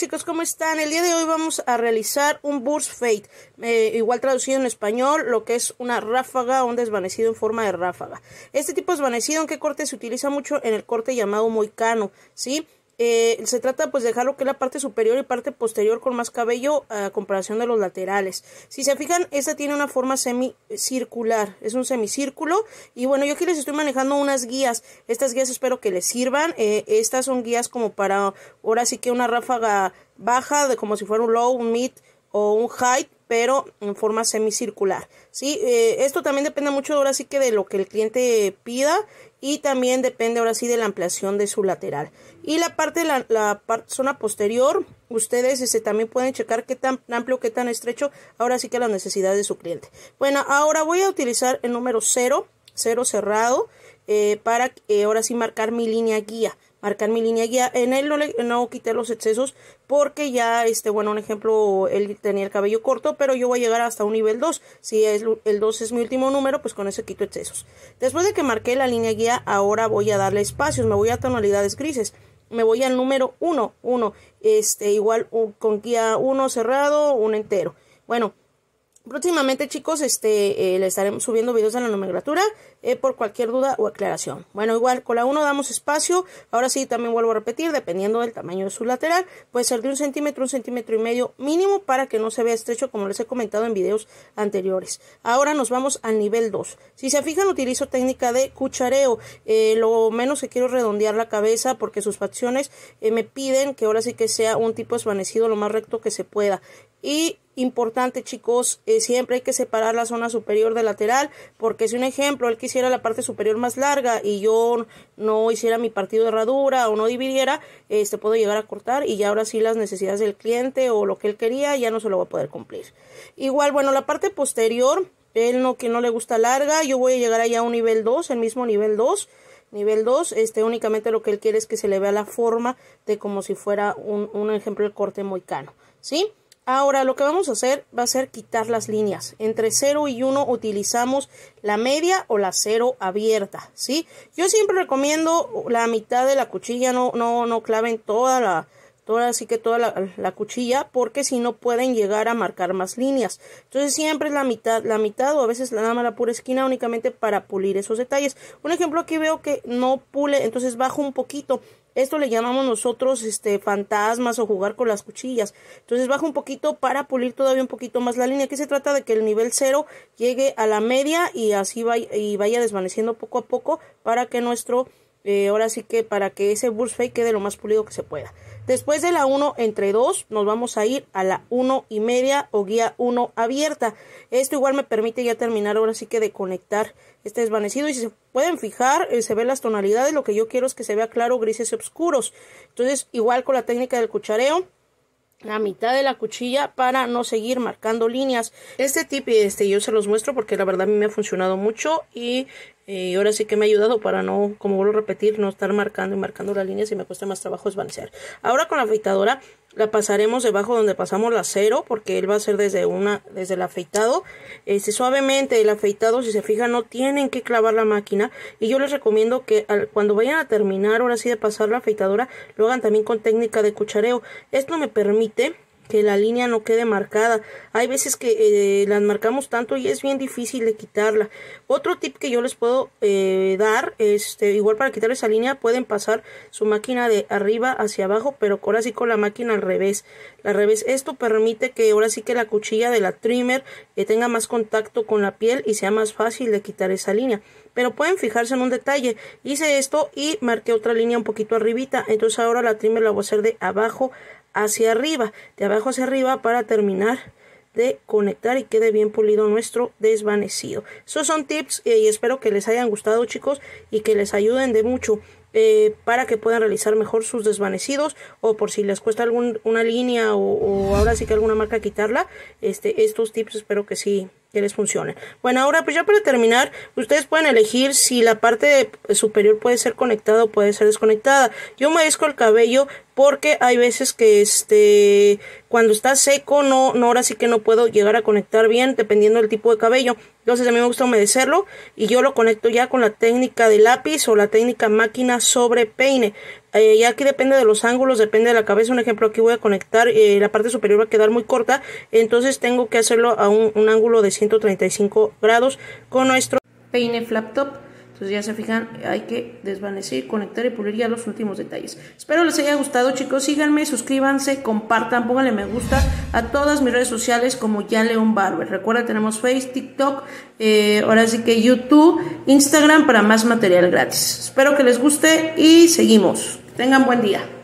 chicos? ¿Cómo están? El día de hoy vamos a realizar un Burst Fate, eh, igual traducido en español, lo que es una ráfaga o un desvanecido en forma de ráfaga. Este tipo de desvanecido en qué corte se utiliza mucho en el corte llamado moicano, ¿sí? Eh, se trata pues de dejar lo que es la parte superior y parte posterior con más cabello a comparación de los laterales. Si se fijan, esta tiene una forma semicircular, es un semicírculo y bueno, yo aquí les estoy manejando unas guías, estas guías espero que les sirvan, eh, estas son guías como para ahora sí que una ráfaga baja, de como si fuera un low, un mid, o un height pero en forma semicircular. ¿sí? Eh, esto también depende mucho ahora sí que de lo que el cliente pida y también depende ahora sí de la ampliación de su lateral. Y la parte, la, la zona posterior, ustedes este, también pueden checar qué tan amplio, qué tan estrecho, ahora sí que las necesidades de su cliente. Bueno, ahora voy a utilizar el número 0, 0 cerrado, eh, para eh, ahora sí marcar mi línea guía marcar mi línea guía. En él no, quité los excesos porque ya, este, bueno, un ejemplo, él tenía el cabello corto, pero yo voy a llegar hasta un nivel 2. Si el 2 es mi último número, pues con eso quito excesos. Después de que marqué la línea guía, ahora voy a darle espacios, me voy a tonalidades grises. Me voy al número 1, 1, este, igual con guía 1 cerrado, 1 entero. Bueno, próximamente, chicos, este, eh, le estaremos subiendo videos de la nomenclatura eh, por cualquier duda o aclaración. Bueno, igual con la 1 damos espacio. Ahora sí, también vuelvo a repetir, dependiendo del tamaño de su lateral, puede ser de un centímetro, un centímetro y medio mínimo para que no se vea estrecho, como les he comentado en videos anteriores. Ahora nos vamos al nivel 2. Si se fijan, utilizo técnica de cuchareo. Eh, lo menos que quiero redondear la cabeza porque sus facciones me piden que ahora sí que sea un tipo esvanecido lo más recto que se pueda. Y importante, chicos, eh, siempre hay que separar la zona superior de lateral, porque si un ejemplo, él quisiera la parte superior más larga y yo no hiciera mi partido de herradura o no dividiera, este puedo llegar a cortar y ya ahora sí las necesidades del cliente o lo que él quería ya no se lo va a poder cumplir. Igual, bueno, la parte posterior, él no que no le gusta larga, yo voy a llegar allá a un nivel 2, el mismo nivel 2. Nivel 2, este únicamente lo que él quiere es que se le vea la forma de como si fuera un, ejemplo el corte moicano, ¿sí? Ahora lo que vamos a hacer va a ser quitar las líneas. Entre 0 y 1 utilizamos la media o la cero abierta, ¿sí? Yo siempre recomiendo la mitad de la cuchilla, no, no, no claven toda la, toda, así que toda la, cuchilla, porque si no pueden llegar a marcar más líneas. Entonces siempre es la mitad, la mitad o a veces la dama la pura esquina únicamente para pulir esos detalles. Un ejemplo aquí veo que no pule, entonces bajo un poquito esto le llamamos nosotros este, fantasmas o jugar con las cuchillas. Entonces baja un poquito para pulir todavía un poquito más la línea. Aquí se trata de que el nivel 0 llegue a la media y así vaya, y vaya desvaneciendo poco a poco para que nuestro eh, ahora sí que para que ese burst quede lo más pulido que se pueda. Después de la 1 entre 2 nos vamos a ir a la 1 y media o guía 1 abierta. Esto igual me permite ya terminar ahora sí que de conectar este desvanecido y si se pueden fijar eh, se ven las tonalidades. Lo que yo quiero es que se vea claro grises y oscuros. Entonces igual con la técnica del cuchareo la mitad de la cuchilla para no seguir marcando líneas. Este tip este, yo se los muestro porque la verdad a mí me ha funcionado mucho y eh, ahora sí que me ha ayudado para no, como vuelvo a repetir, no estar marcando y marcando las líneas y me cuesta más trabajo esbalancear. Ahora con la afeitadora la pasaremos debajo donde pasamos la cero porque él va a ser desde una desde el afeitado este suavemente el afeitado si se fijan no tienen que clavar la máquina y yo les recomiendo que cuando vayan a terminar ahora sí de pasar la afeitadora lo hagan también con técnica de cuchareo esto me permite que la línea no quede marcada. Hay veces que eh, las marcamos tanto y es bien difícil de quitarla. Otro tip que yo les puedo eh, dar, este, igual para quitar esa línea, pueden pasar su máquina de arriba hacia abajo, pero ahora sí con la máquina al revés. La revés, esto permite que ahora sí que la cuchilla de la trimmer eh, tenga más contacto con la piel y sea más fácil de quitar esa línea. Pero pueden fijarse en un detalle. Hice esto y marqué otra línea un poquito arribita. Entonces ahora la trimmer la voy a hacer de abajo hacia arriba, de abajo hacia arriba para terminar de conectar y quede bien pulido nuestro desvanecido. Esos son tips eh, y espero que les hayan gustado chicos y que les ayuden de mucho eh, para que puedan realizar mejor sus desvanecidos o por si les cuesta alguna línea o, ahora sí que alguna marca quitarla, este, estos tips espero que sí que les funcione. Bueno, ahora pues ya para terminar, ustedes pueden elegir si la parte superior puede ser conectada o puede ser desconectada. Yo me humedezco el cabello porque hay veces que este cuando está seco no no ahora sí que no puedo llegar a conectar bien dependiendo del tipo de cabello entonces a mí me gusta humedecerlo y yo lo conecto ya con la técnica de lápiz o la técnica máquina sobre peine Y eh, ya aquí depende de los ángulos depende de la cabeza un ejemplo aquí voy a conectar eh, la parte superior va a quedar muy corta entonces tengo que hacerlo a un, un ángulo de 135 grados con nuestro peine flap top entonces ya se fijan, hay que desvanecer, conectar y pulir ya los últimos detalles. Espero les haya gustado chicos, síganme, suscríbanse, compartan, pónganle me gusta a todas mis redes sociales como ya León Barber. Recuerda, tenemos Facebook, TikTok, eh, ahora sí que YouTube, Instagram para más material gratis. Espero que les guste y seguimos. tengan buen día.